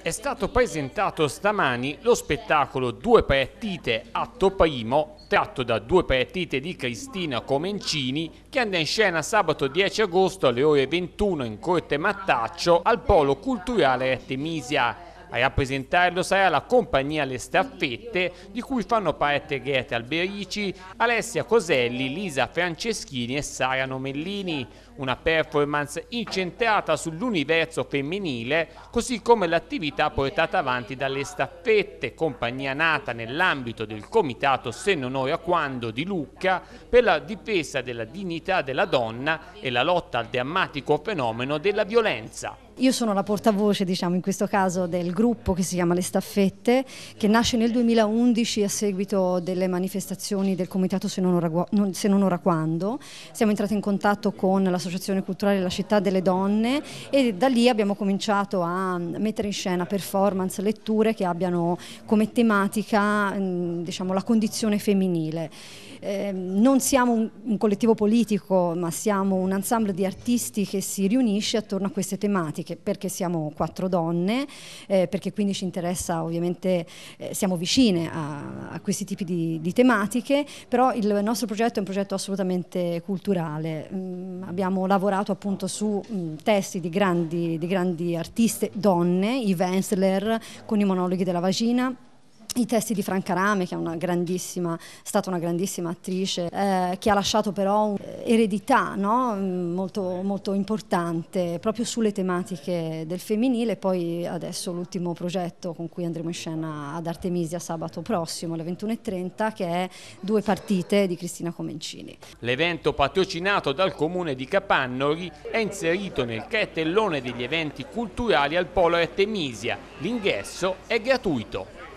È stato presentato stamani lo spettacolo Due partite a Topaimo, tratto da due partite di Cristina Comencini, che andrà in scena sabato 10 agosto alle ore 21 in Corte Mattaccio al Polo Culturale Artemisia. A rappresentarlo sarà la compagnia Le Staffette, di cui fanno parte Greta Alberici, Alessia Coselli, Lisa Franceschini e Sara Nomellini. Una performance incentrata sull'universo femminile, così come l'attività portata avanti dalle Staffette, compagnia nata nell'ambito del Comitato Se non ora quando di Lucca per la difesa della dignità della donna e la lotta al drammatico fenomeno della violenza. Io sono la portavoce, diciamo, in questo caso del gruppo che si chiama Le Staffette, che nasce nel 2011 a seguito delle manifestazioni del Comitato Se Non Ora, non, se non ora Quando. Siamo entrati in contatto con l'Associazione Culturale La Città delle Donne e da lì abbiamo cominciato a mettere in scena performance, letture che abbiano come tematica diciamo, la condizione femminile. Ehm, non siamo un, un, collettivo politico ma siamo un ensemble di artisti che si riunisce attorno a queste tematiche perché siamo quattro donne, eh, perché quindi ci interessa ovviamente, eh, siamo vicine a, a questi tipi di, di, tematiche, però il nostro progetto è un progetto assolutamente culturale, mm, abbiamo lavorato appunto su mm, testi di grandi, di grandi artiste donne, i Wensler con i monologhi della vagina, i testi di Franca Rame, che è una stata una grandissima attrice, eh, che ha lasciato però un'eredità eh, no? Mm, molto, molto, importante proprio sulle tematiche del femminile. Poi adesso l'ultimo progetto con cui andremo in scena ad Artemisia sabato prossimo alle 21.30, che è Due partite di Cristina Comencini. L'evento patrocinato dal comune di Capannori è inserito nel cartellone degli eventi culturali al Polo Artemisia. L'ingresso è gratuito.